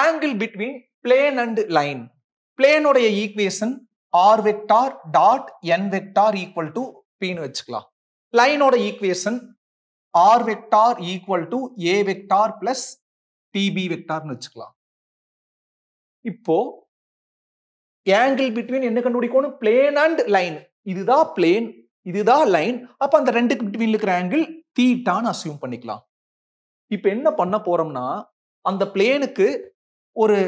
angle between plane and line பிளேனுடைய equation r vector dot n vector equal to பின்னு வச்சுக்கலாம் லைனோட equation r vector equal to a vector plus t b வெக்டார்னு வச்சுக்கலாம் இப்போ angle between என்ன கண்டுபிடிக்கணும் பிளேன் அண்ட் லைன் இதுதான் பிளேன் இதுதான் லைன் அப்ப அந்த ரெண்டுக்கு பிட்வீன் இருக்கிற ஆங்கிள் தீட்டான்னு அசியூம் பண்ணிக்கலாம் இப்போ என்ன பண்ண போறோம்னா அந்த பிளேனுக்கு ஒரு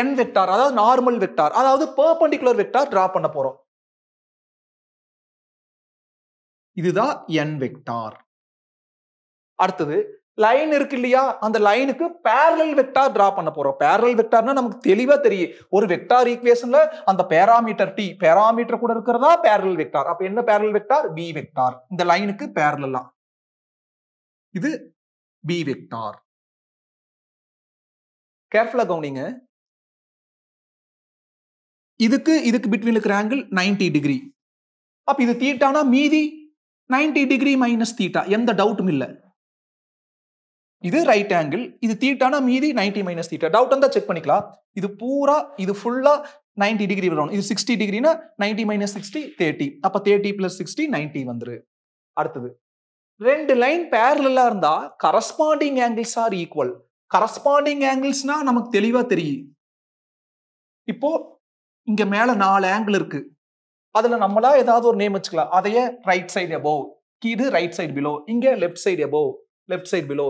என் வெக்டார் அதாவது நார்மல் வெக்டார் அதாவது பர்பண்டிகுலர் வெக்டார் டிரா பண்ண போறோம் இதுதான் என் வெக்டார் அடுத்தது லைன் இருக்கு இல்லையா அந்த லைனுக்கு பேரல் வெக்டார் டிரா பண்ண போறோம் பேரல் வெக்டார்னா நமக்கு தெளிவா தெரியும் ஒரு வெக்டார் ஈக்குவேஷன்ல அந்த பேராமீட்டர் டி பேராமீட்டர் கூட இருக்கிறதா பேரல் வெக்டார் அப்ப என்ன பேரல் வெக்டார் பி வெக்டார் இந்த லைனுக்கு பேரலாம் இது பி வெக்டார் கேர்ஃபுல்லாக கவனிங்க இதுக்கு இதுக்கு பிட்வீன் இருக்கிற ஆங்கிள் நைன்டி டிகிரி அப்போ இது தீட்டானா மீதி நைன்டி டிகிரி மைனஸ் தீட்டா எந்த டவுட்டும் இல்லை இது ரைட் ஆங்கிள் இது தீட்டானா மீதி நைன்டி மைனஸ் தீட்டா டவுட் இருந்தால் செக் பண்ணிக்கலாம் இது பூரா இது ஃபுல்லாக நைன்டி டிகிரி வரும் இது சிக்ஸ்டி டிகிரினா நைன்டி மைனஸ் சிக்ஸ்டி தேர்ட்டி அப்போ தேர்ட்டி பிளஸ் சிக்ஸ்டி நைன்டி வந்துரு அடுத்தது ரெண்டு லைன் பேரலாக இருந்தால் corresponding angles are equal corresponding ஆங்கிள்ஸ்னா நமக்கு தெளிவாக தெரியும் இப்போ இங்க மேல நாலு ஆங்கிள் இருக்கு அதுல நம்மளா ஏதாவது ஒரு நேம் வச்சுக்கலாம் அதையே ரைட் சைடு அபோவ் இது ரைட் சைடு பிலோ இங்க left side above left side below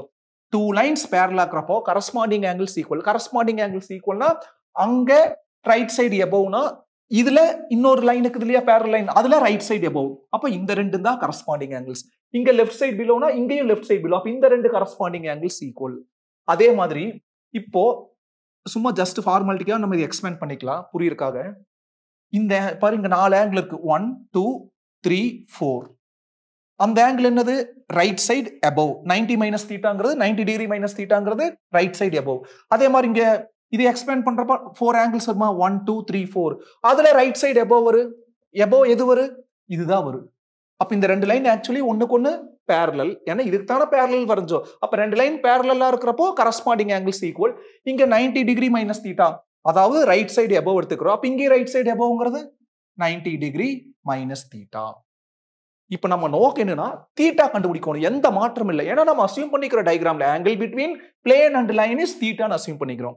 two lines பேரலாக்குறப்போ corresponding angles equal corresponding angles ஈக்குவல்னா அங்க ரைட் சைடு எபோவ்னா இதுல இன்னொரு லைனுக்கு இருக்குது இல்லையா பேரல் லைன் அதுல ரைட் சைடு எபோவ் அப்போ இந்த ரெண்டு தான் கரஸ்பாண்டிங் ஆங்கிள்ஸ் இங்க லெஃப்ட் சைடு பிலோனா இங்கேயும் லெஃப்ட் சைடு பிலோ அப்போ இந்த ரெண்டு கரஸ்பாண்டிங் ஆங்கிள்ஸ் ஈக்குவல் அதே மாதிரி இப்போ சும்மா ஜஸ்ட் ஃபார்மாலிட்டிக்காக நம்ம இதை எக்ஸ்பிளைன் பண்ணிக்கலாம் புரியிருக்காக இந்த பாருங்க நாலு ஆங்கிள் இருக்கு ஒன் டூ த்ரீ ஃபோர் அந்த ஆங்கிள் என்னது right side above ninety minus தீட்டாங்கிறது நைன்டி டிகிரி மைனஸ் தீட்டாங்கிறது ரைட் சைடு அபவ் அதே மாதிரி இங்க இது எக்ஸ்பிளைன் பண்றப்ப ஃபோர் ஆங்கிள்ஸ் வருமா ஒன் டூ த்ரீ ஃபோர் அதுல ரைட் சைடு எபோவ் வரும் எபோவ் எது வரும் இதுதான் வரும் அப்ப இந்த ரெண்டு லைன் ஆக்சுவலி ஒன்னுக்கு ஒன்னு பேரலல் ஏன்னா இதுக்கு தானே பேரலல் வரைஞ்சோம் அப்போ ரெண்டு லைன் பேரலாக இருக்கிறப்போ கரஸ்பாண்டிங் ஆங்கிள்ஸ் ஈக்குவல் இங்கே நைன்டி டிகிரி மைனஸ் தீட்டா அதாவது ரைட் சைடு எபோவ் எடுத்துக்கிறோம் அப்போ இங்கே ரைட் சைடு எபோவ்ங்கிறது நைன்டி டிகிரி மைனஸ் தீட்டா இப்போ நம்ம நோக்கு என்னன்னா தீட்டா கண்டுபிடிக்கணும் எந்த மாற்றம் இல்லை ஏன்னா நம்ம அசியூம் பண்ணிக்கிற டயக்ராம்ல angle between plane and line is தீட்டான்னு அசியூம் பண்ணிக்கிறோம்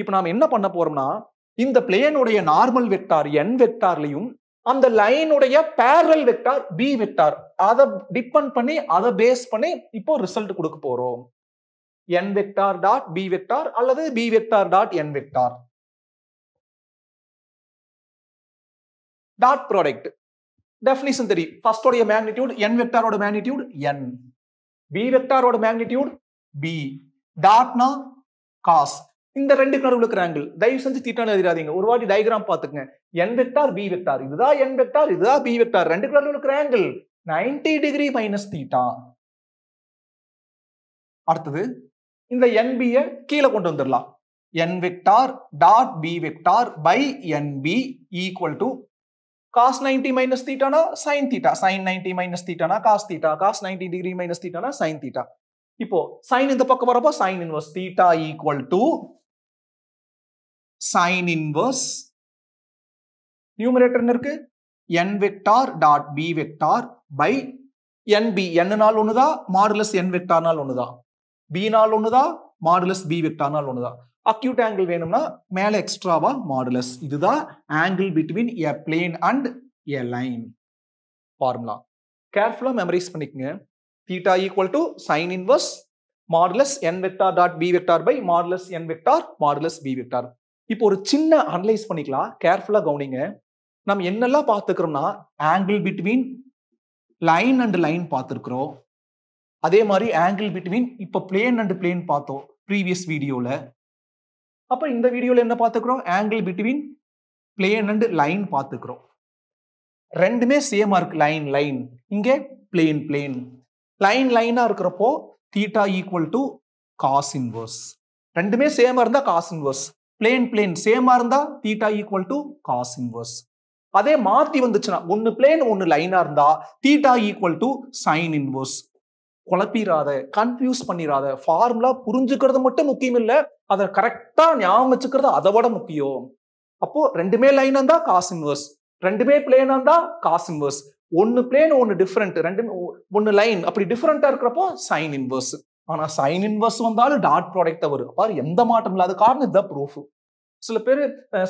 இப்போ நாம் என்ன பண்ண போறோம்னா இந்த பிளேனுடைய நார்மல் வெக்டார் என் வெக்டார்லையும் அந்த லைனுடைய பேரல் வெக்டார் பி வெக்டார் அதை டிபெண்ட் பண்ணி அதை பேஸ் பண்ணி இப்போ ரிசல்ட் கொடுக்க போறோம் n vector dot b vector அல்லது b vector dot n vector dot product definition தெரியும் ஃபர்ஸ்டோடைய மேக்னிடியூட் என் வெக்டாரோட மேக்னிடியூட் என் பி வெக்டாரோட மேக்னிடியூட் பி டாட்னா காஸ் இந்த ரெண்டுக்கு நடுவில் இருக்கிற ஆங்கிள் தயவு செஞ்சு தீட்டான எழுதிடாதீங்க ஒரு வாட்டி டயக்ராம் பார்த்துக்கங்க என் வெக்டார் பி வெக்டார் இதுதான் என் வெக்டார் இதுதான் பி வெக்டார் ரெண்டுக்கு நடுவில் இருக்கிற angle ninety degree minus theta அடுத்தது இந்த என்பிய கீழே கொண்டு வந்துடலாம் n vector dot b vector by n b equal to cos ninety minus தீட்டானா sine theta sine ninety minus தீட்டானா cos theta cos ninety degree minus தீட்டானா சைன் தீட்டா இப்போ சைன் இந்த பக்கம் வரப்போ sine inverse theta equal to sine inverse numerator என்ன இருக்கு n vector dot b vector by n b நாள் ஒண்ணுதா மாடுலஸ் என் வெக்டார்னால் ஒண்ணுதா பினால் ஒண்ணுதா மாடுலஸ் பி வெக்டார்னால் ஒண்ணுதா அக்யூட் ஆங்கிள் வேணும்னா மேலே எக்ஸ்ட்ராவா மாடுலஸ் இதுதான் angle between a plane and a line formula கேர்ஃபுல்லாக மெமரைஸ் பண்ணிக்கோங்க theta equal to sine inverse modulus n vector dot b vector by modulus n vector modulus b vector இப்போ ஒரு சின்ன அனலைஸ் பண்ணிக்கலாம் கேர்ஃபுல்லாக கவனிங்க நம்ம என்னெல்லாம் பார்த்துக்கிறோம்னா angle between line and line பார்த்துருக்குறோம் அதே மாதிரி ஆங்கிள் பிட்வீன் இப்போ பிளேன் அண்ட் பிளேன் பார்த்தோம் ப்ரீவியஸ் வீடியோவில் அப்போ இந்த வீடியோவில் என்ன பார்த்துக்கிறோம் angle between plane and line பார்த்துக்கிறோம் ரெண்டுமே சேமாக இருக்கு லைன் லைன் இங்கே பிளேன் பிளேன் லைன் லைனாக இருக்கிறப்போ theta equal to cos inverse ரெண்டுமே சேமாக இருந்தால் காஸ் இன்வர்ஸ் பிளேன் பிளேன் சேமாக இருந்தால் theta equal to cos inverse அதே மாற்றி வந்துச்சுன்னா ஒன்று பிளேன் ஒன்று லைனாக இருந்தால் theta equal to sine inverse குழப்பிடாத கன்ஃபியூஸ் பண்ணிடாத ஃபார்முலா புரிஞ்சுக்கிறது மட்டும் முக்கியம் இல்லை அதை கரெக்டாக ஞாபகம் வச்சுக்கிறது அதை விட முக்கியம் அப்போ ரெண்டுமே லைனாக இருந்தால் காஸ் இன்வர்ஸ் ரெண்டுமே பிளேனாக இருந்தால் காஸ் இன்வர்ஸ் ஒன்று பிளேன் ஒன்று டிஃப்ரெண்ட் ரெண்டு ஒன்று லைன் அப்படி டிஃப்ரெண்ட்டாக இருக்கிறப்போ சைன் இன்வர்ஸ் ஆனா சைன் இன்வர்ஸ் வந்தாலும் டாட் ப்ராடக்ட் வரும் பாரு எந்த மாற்றம் இல்லாத காரணம் இதுதான் ப்ரூஃப் சில பேர்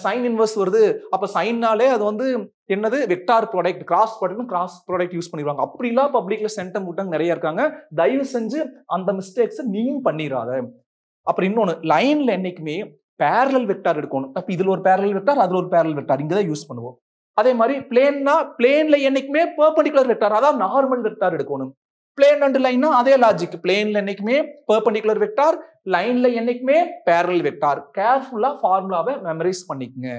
சைன் இன்வர்ஸ் வருது அப்ப சைன்னாலே அது வந்து என்னது வெக்டார் ப்ராடக்ட் கிராஸ் ப்ராடக்ட்னு கிராஸ் ப்ராடக்ட் யூஸ் பண்ணிடுவாங்க அப்படிலாம் பப்ளிக்ல சென்டம் விட்டாங்க நிறைய இருக்காங்க தயவு செஞ்சு அந்த மிஸ்டேக்ஸை நீயும் பண்ணிடாத அப்புறம் இன்னொன்று லைன்ல என்னைக்குமே பேரல் வெக்டார் எடுக்கணும் அப்போ இதில் ஒரு பேரல் வெக்டார் அதில் ஒரு பேரல் வெக்டார் இங்கே தான் யூஸ் பண்ணுவோம் அதே மாதிரி பிளேன்னா பிளேன்ல என்னைக்குமே பர்பண்டிகுலர் வெக்டார் அதாவது நார்மல் வெக்டார் எடுக்கணும் பிளேன் அண்ட் லைன்னா அதே லாஜிக் பிளேன்ல என்னைக்குமே பெர்பண்டிகுலர் வெக்டார் லைன்ல என்னைக்குமே பேரல் வெக்டார் கேர்ஃபுல்லா ஃபார்முலாவை மெமரைஸ் பண்ணிக்கங்க